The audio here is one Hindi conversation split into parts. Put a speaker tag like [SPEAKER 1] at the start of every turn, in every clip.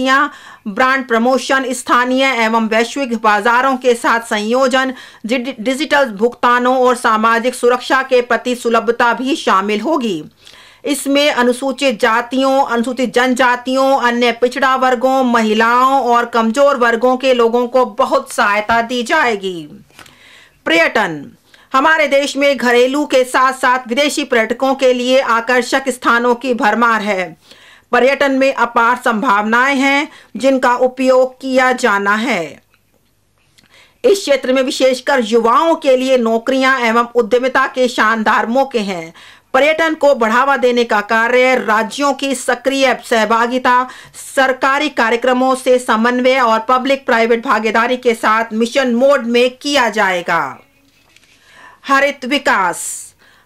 [SPEAKER 1] ब्रांड प्रमोशन स्थानीय एवं वैश्विक बाजारों के साथ संयोजन डिजिटल भुगतानों और सामाजिक सुरक्षा के प्रति सुलभता भी शामिल होगी इसमें अनुसूचित जातियों अनुसूचित जनजातियों अन्य पिछड़ा वर्गों महिलाओं और कमजोर वर्गों के लोगों को बहुत सहायता दी जाएगी पर्यटन हमारे देश में घरेलू के साथ साथ विदेशी पर्यटकों के लिए आकर्षक स्थानों की भरमार है पर्यटन में अपार संभावनाएं हैं जिनका उपयोग किया जाना है इस क्षेत्र में विशेषकर युवाओं के लिए नौकरियां एवं उद्यमिता के शानदार मौके हैं पर्यटन को बढ़ावा देने का कार्य राज्यों की सक्रिय सहभागिता सरकारी कार्यक्रमों से समन्वय और पब्लिक प्राइवेट भागीदारी के साथ मिशन मोड में किया जाएगा हरित विकास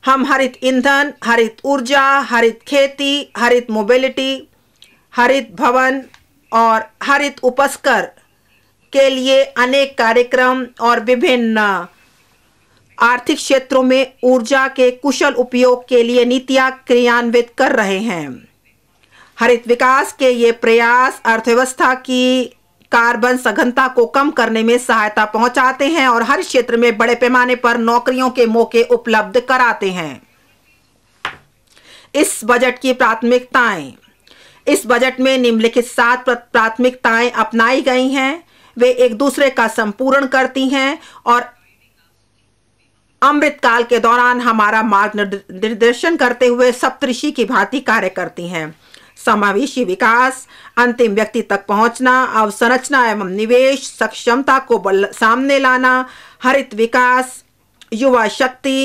[SPEAKER 1] हम हरित ईंधन हरित ऊर्जा हरित खेती हरित मोबिलिटी हरित भवन और हरित उपस्कर के लिए अनेक कार्यक्रम और विभिन्न आर्थिक क्षेत्रों में ऊर्जा के कुशल उपयोग के लिए नीतियां क्रियान्वित कर रहे हैं हरित विकास के ये प्रयास अर्थव्यवस्था की कार्बन सघनता को कम करने में सहायता पहुंचाते हैं और हर क्षेत्र में बड़े पैमाने पर नौकरियों के मौके उपलब्ध कराते हैं इस बजट की प्राथमिकताएं इस बजट में निम्नलिखित सात प्राथमिकताएं अपनाई गई हैं वे एक दूसरे का संपूर्ण करती हैं और अमृतकाल के दौरान हमारा मार्ग निर्देशन करते हुए सप्तऋषि की भांति कार्य करती हैं समावेशी विकास अंतिम व्यक्ति तक पहुंचना अवसंरचना एवं निवेश सक्षमता को सामने लाना हरित विकास युवा शक्ति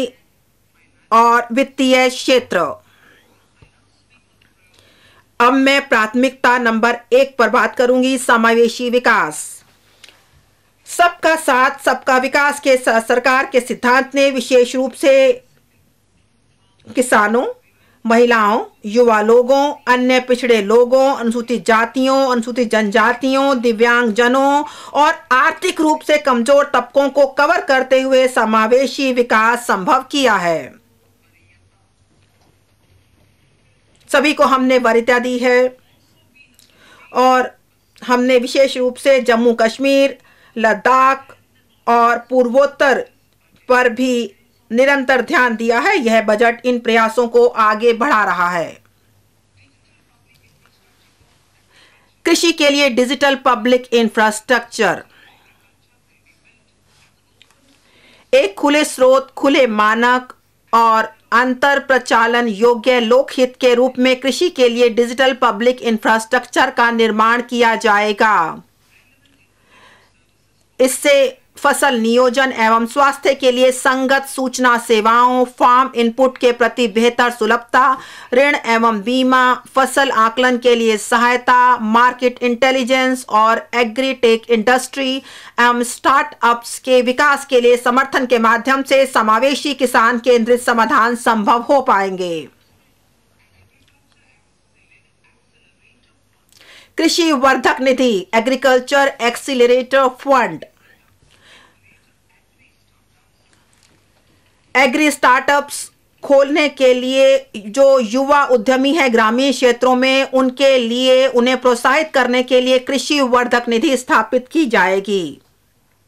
[SPEAKER 1] और वित्तीय क्षेत्र अब मैं प्राथमिकता नंबर एक पर बात करूंगी समावेशी विकास सबका साथ सबका विकास के सरकार के सिद्धांत ने विशेष रूप से किसानों महिलाओं युवा लोगों अन्य पिछड़े लोगों अनुसूचित जातियों अनुसूचित जनजातियों दिव्यांगजनों और आर्थिक रूप से कमजोर तबकों को कवर करते हुए समावेशी विकास संभव किया है सभी को हमने वरिता दी है और हमने विशेष रूप से जम्मू कश्मीर लद्दाख और पूर्वोत्तर पर भी निरंतर ध्यान दिया है यह बजट इन प्रयासों को आगे बढ़ा रहा है कृषि के लिए डिजिटल पब्लिक इंफ्रास्ट्रक्चर एक खुले स्रोत खुले मानक और अंतर प्रचालन योग्य लोकहित के रूप में कृषि के लिए डिजिटल पब्लिक इंफ्रास्ट्रक्चर का निर्माण किया जाएगा इससे फसल नियोजन एवं स्वास्थ्य के लिए संगत सूचना सेवाओं फार्म इनपुट के प्रति बेहतर सुलभता ऋण एवं बीमा फसल आकलन के लिए सहायता मार्केट इंटेलिजेंस और एग्रीटेक इंडस्ट्री एवं स्टार्टअप्स के विकास के लिए समर्थन के माध्यम से समावेशी किसान केंद्रित समाधान संभव हो पाएंगे कृषि वर्धक निधि agriculture accelerator fund agri startups खोलने के लिए जो युवा उद्यमी है ग्रामीण क्षेत्रों में उनके लिए उन्हें प्रोत्साहित करने के लिए कृषि वर्धक निधि स्थापित की जाएगी